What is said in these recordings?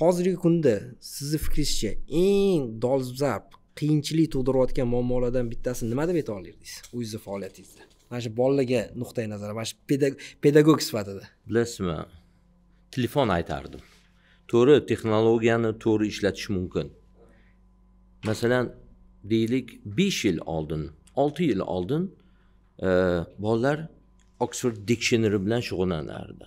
hozirgi kunda sizni fikringizcha eng dolzarb qiyinchilik tug'dirayotgan muammolardan bittasi nima deb ayta olardingiz o'zizni faoliyatingizda mana shu bolalarga nuqtai nazar mana shu pedagog sifatida bilasizmi telefon aytardim to'g'ri texnologiyani to'g'ri ishlatish mumkin masalan deylik besh yil oldin olti yil oldin e, bolalar oxford dictionary bilan shug'ullanardi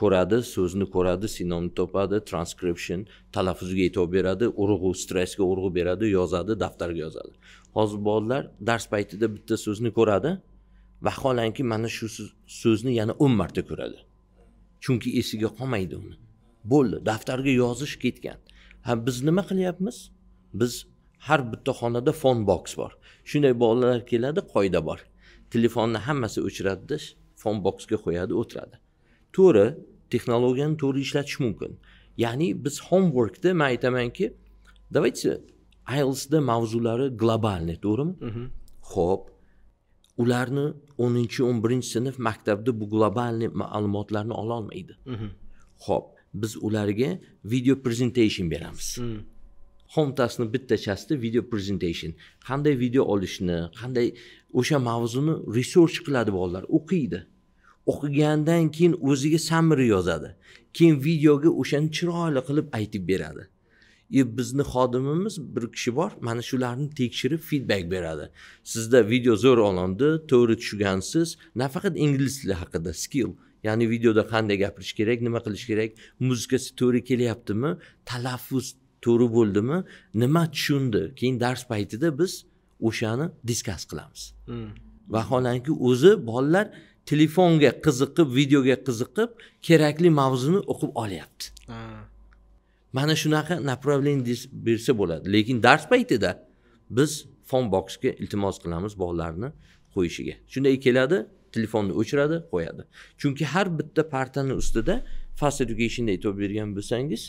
ko'radi so'zni ko'radi sinomni topadi transcription talaffuzga e'tibor beradi urg'u stressga urg'u beradi yozadi daftarga yozadi hozir bolalar dars paytida bitta so'zni ko'radi vaholanki mana shu so'zni yana o'n marta ko'radi chunki esiga qolmaydi uni bo'ldi daftarga yozish ketgan ha biz nima qilyapmiz biz har bitta xonada fon boks bor shunday bolalar keladi qoida bor telefonni hammasi o'chiradida fon boksga qo'yadi o'tiradi to'ri texnologiyani to'g'ri ishlatish mumkin ya'ni biz homeworkda man aytamanki давайте ielsda mavzulari globalniy to'g'rimi ho'p ularni o'ninchi o'n birinchi sinf maktabda bu globalniy ma'lumotlarni ololmaydi ho'p biz ularga video presentation beramiz homtasni bittachasida video presentation qanday video olishni qanday o'sha mavzuni research qiladi bolalar o'qiydi o'qigandan keyin o'ziga samri yozadi keyin videoga o'shani chiroyli qilib aytib beradi и e, bizni xodimimiz bir kishi bor mana shularni tekshirib feedback beradi sizda video zo'r olindi to'g'ri tushgansiz nafaqat ingliz tili haqida skill ya'ni videoda qanday gapirish kerak nima qilish kerak muzikasi to'g'ri kelyaptimi talaffuz to'g'ri bo'ldimi nima tushundi keyin dars paytida biz o'shani diskas qilamiz hmm. vaholanki o'zi bolalar telefonga qiziqib videoga qiziqib kerakli mavzuni o'qib olyapti mana shunaqa направление bersa bo'ladi lekin dars paytida biz fon boksga iltimos qilamiz bolalarni qo'yishiga shunday keladi telefonni o'chiradi qo'yadi chunki har bitta partani ustida fast education aytib bergan bo'lsangiz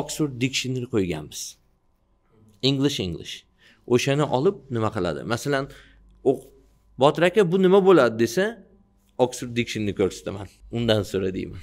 oxford dictionary qo'yganmiz english english o'shani olib nima qiladi masalan botir aka bu nima bo'ladi desa Oxford Dictionary kursu da ben. Ondan sonra diyeyim.